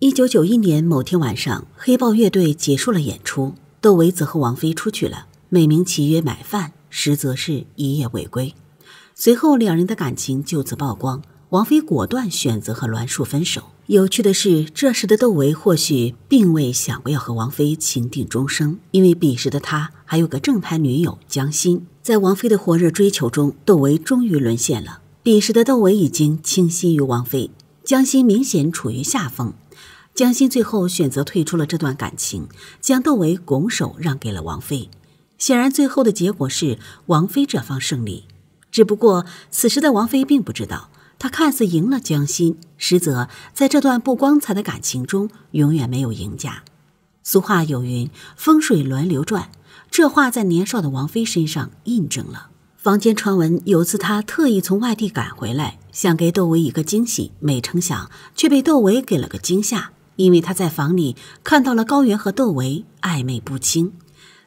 一九九一年某天晚上，黑豹乐队结束了演出，窦唯则和王菲出去了。美名其曰买饭，实则是一夜未归。随后两人的感情就此曝光，王菲果断选择和栾树分手。有趣的是，这时的窦唯或许并未想过要和王菲情定终生，因为彼时的他还有个正牌女友江欣。在王菲的火热追求中，窦唯终于沦陷了。彼时的窦唯已经倾心于王菲，江欣明显处于下风。江心最后选择退出了这段感情，将窦唯拱手让给了王菲。显然，最后的结果是王菲这方胜利。只不过，此时的王菲并不知道，她看似赢了江心，实则在这段不光彩的感情中，永远没有赢家。俗话有云：“风水轮流转。”这话在年少的王菲身上印证了。坊间传闻，有次她特意从外地赶回来，想给窦唯一个惊喜，没成想却被窦唯给了个惊吓。因为他在房里看到了高原和窦唯暧昧不清，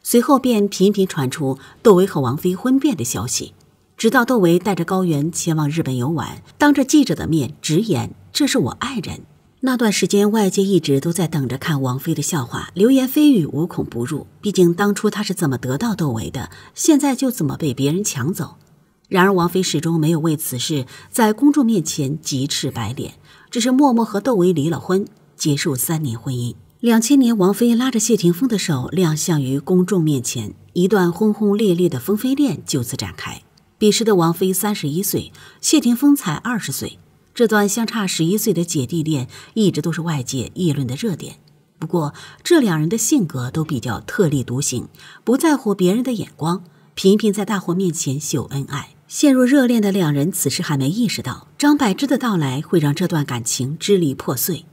随后便频频传出窦唯和王菲婚变的消息。直到窦唯带着高原前往日本游玩，当着记者的面直言：“这是我爱人。”那段时间，外界一直都在等着看王菲的笑话，流言蜚语无孔不入。毕竟当初他是怎么得到窦唯的，现在就怎么被别人抢走。然而，王菲始终没有为此事在公众面前急赤白脸，只是默默和窦唯离了婚。结束三年婚姻。两千年，王菲拉着谢霆锋的手亮相于公众面前，一段轰轰烈烈的“风飞恋”就此展开。彼时的王菲三十一岁，谢霆锋才二十岁，这段相差十一岁的姐弟恋一直都是外界议论的热点。不过，这两人的性格都比较特立独行，不在乎别人的眼光，频频在大伙面前秀恩爱。陷入热恋的两人此时还没意识到，张柏芝的到来会让这段感情支离破碎。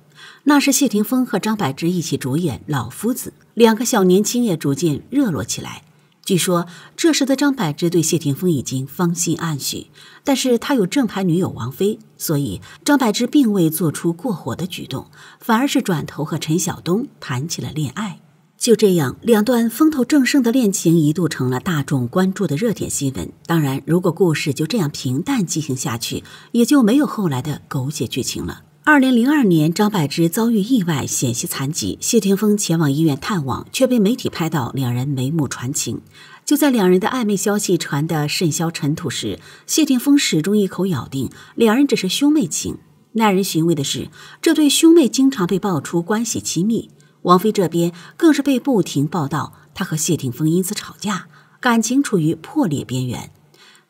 那是谢霆锋和张柏芝一起主演《老夫子》，两个小年轻也逐渐热络起来。据说这时的张柏芝对谢霆锋已经芳心暗许，但是他有正牌女友王菲，所以张柏芝并未做出过火的举动，反而是转头和陈晓东谈起了恋爱。就这样，两段风头正盛的恋情一度成了大众关注的热点新闻。当然，如果故事就这样平淡进行下去，也就没有后来的狗血剧情了。二零零二年，张柏芝遭遇意外，险些残疾。谢霆锋前往医院探望，却被媒体拍到两人眉目传情。就在两人的暧昧消息传得甚嚣尘土时，谢霆锋始终一口咬定两人只是兄妹情。耐人寻味的是，这对兄妹经常被爆出关系亲密，王菲这边更是被不停报道她和谢霆锋因此吵架，感情处于破裂边缘。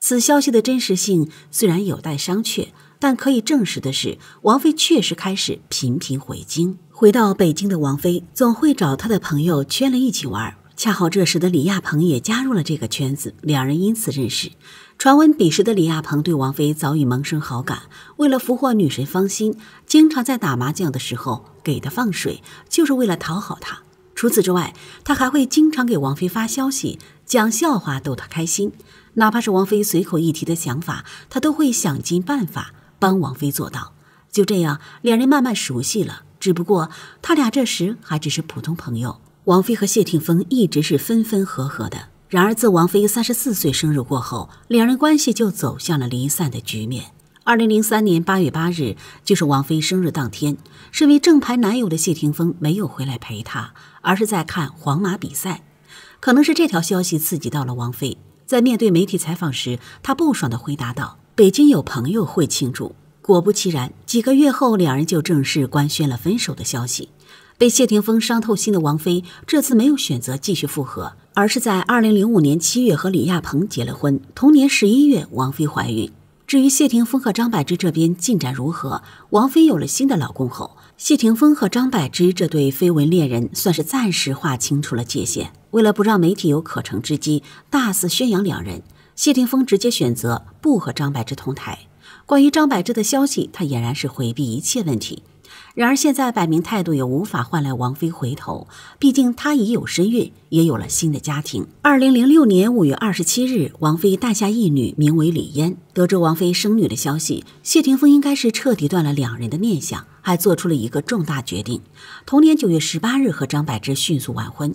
此消息的真实性虽然有待商榷。但可以证实的是，王菲确实开始频频回京。回到北京的王菲总会找她的朋友圈了一起玩。恰好这时的李亚鹏也加入了这个圈子，两人因此认识。传闻彼时的李亚鹏对王菲早已萌生好感，为了俘获女神芳心，经常在打麻将的时候给她放水，就是为了讨好她。除此之外，他还会经常给王菲发消息，讲笑话逗她开心。哪怕是王菲随口一提的想法，他都会想尽办法。帮王菲做到，就这样，两人慢慢熟悉了。只不过，他俩这时还只是普通朋友。王菲和谢霆锋一直是分分合合的。然而，自王菲三十四岁生日过后，两人关系就走向了离散的局面。二零零三年八月八日，就是王菲生日当天，身为正牌男友的谢霆锋没有回来陪她，而是在看皇马比赛。可能是这条消息刺激到了王菲，在面对媒体采访时，她不爽的回答道。北京有朋友会庆祝，果不其然，几个月后，两人就正式官宣了分手的消息。被谢霆锋伤透心的王菲，这次没有选择继续复合，而是在二零零五年七月和李亚鹏结了婚。同年十一月，王菲怀孕。至于谢霆锋和张柏芝这边进展如何？王菲有了新的老公后，谢霆锋和张柏芝这对绯闻恋人算是暂时划清楚了界限。为了不让媒体有可乘之机，大肆宣扬两人。谢霆锋直接选择不和张柏芝同台。关于张柏芝的消息，他俨然是回避一切问题。然而现在摆明态度，也无法换来王菲回头。毕竟她已有身孕，也有了新的家庭。二零零六年五月二十七日，王菲诞下一女，名为李嫣。得知王菲生女的消息，谢霆锋应该是彻底断了两人的念想，还做出了一个重大决定。同年九月十八日，和张柏芝迅速完婚。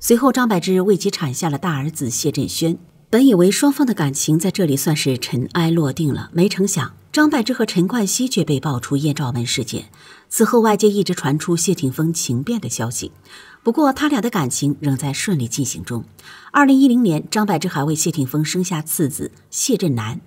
随后，张柏芝为其产下了大儿子谢振轩。本以为双方的感情在这里算是尘埃落定了，没成想张柏芝和陈冠希却被爆出艳照门事件。此后外界一直传出谢霆锋情变的消息，不过他俩的感情仍在顺利进行中。二零一零年，张柏芝还为谢霆锋生下次子谢振南。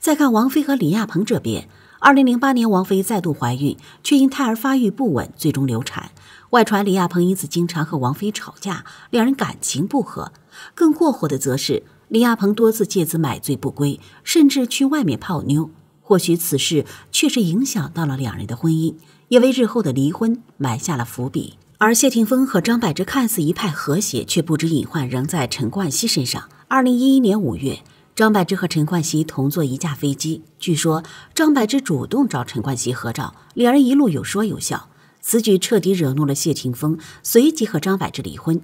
再看王菲和李亚鹏这边，二零零八年王菲再度怀孕，却因胎儿发育不稳最终流产。外传李亚鹏因此经常和王菲吵架，两人感情不和。更过火的则是。李亚鹏多次借此买醉不归，甚至去外面泡妞，或许此事确实影响到了两人的婚姻，也为日后的离婚埋下了伏笔。而谢霆锋和张柏芝看似一派和谐，却不知隐患仍在陈冠希身上。二零一一年五月，张柏芝和陈冠希同坐一架飞机，据说张柏芝主动找陈冠希合照，两人一路有说有笑，此举彻底惹怒了谢霆锋，随即和张柏芝离婚。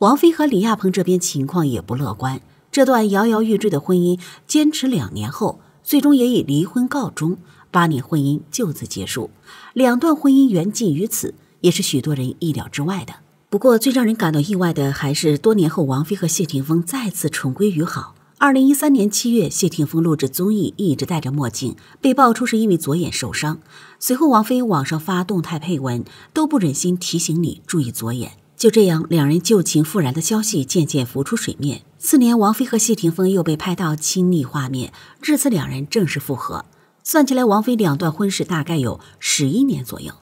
王菲和李亚鹏这边情况也不乐观。这段摇摇欲坠的婚姻坚持两年后，最终也以离婚告终，八年婚姻就此结束。两段婚姻缘尽于此，也是许多人意料之外的。不过，最让人感到意外的还是多年后，王菲和谢霆锋再次重归于好。二零一三年七月，谢霆锋录制综艺，一直戴着墨镜，被爆出是因为左眼受伤。随后，王菲网上发动态配文，都不忍心提醒你注意左眼。就这样，两人旧情复燃的消息渐渐浮出水面。次年，王菲和谢霆锋又被拍到亲昵画面，至此两人正式复合。算起来，王菲两段婚事大概有十一年左右，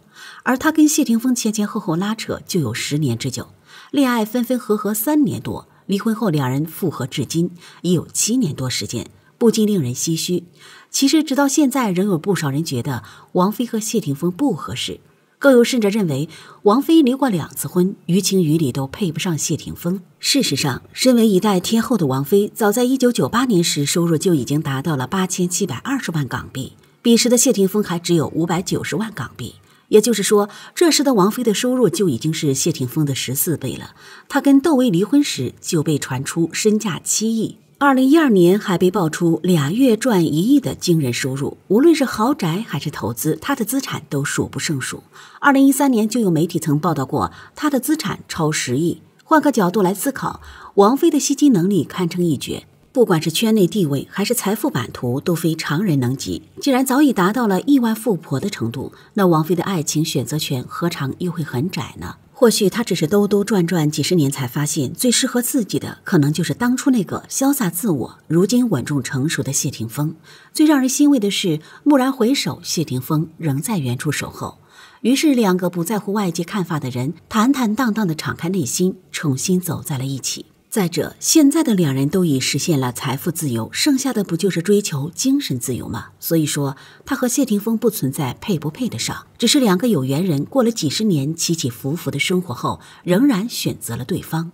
而她跟谢霆锋前前后后拉扯就有十年之久，恋爱分分合合三年多，离婚后两人复合至今已有七年多时间，不禁令人唏嘘。其实，直到现在，仍有不少人觉得王菲和谢霆锋不合适。更有甚者认为，王菲离过两次婚，于情于理都配不上谢霆锋。事实上，身为一代天后的王菲，早在一九九八年时，收入就已经达到了八千七百二十万港币，彼时的谢霆锋还只有五百九十万港币。也就是说，这时的王菲的收入就已经是谢霆锋的十四倍了。她跟窦唯离婚时就被传出身价七亿。二零一二年还被爆出俩月赚一亿的惊人收入，无论是豪宅还是投资，他的资产都数不胜数。二零一三年就有媒体曾报道过他的资产超十亿。换个角度来思考，王菲的吸金能力堪称一绝，不管是圈内地位还是财富版图都非常人能及。既然早已达到了亿万富婆的程度，那王菲的爱情选择权何尝又会很窄呢？或许他只是兜兜转转几十年，才发现最适合自己的，可能就是当初那个潇洒自我，如今稳重成熟的谢霆锋。最让人欣慰的是，蓦然回首，谢霆锋仍在原处守候。于是，两个不在乎外界看法的人，坦坦荡荡地敞开内心，重新走在了一起。再者，现在的两人都已实现了财富自由，剩下的不就是追求精神自由吗？所以说，他和谢霆锋不存在配不配得上，只是两个有缘人，过了几十年起起伏伏的生活后，仍然选择了对方。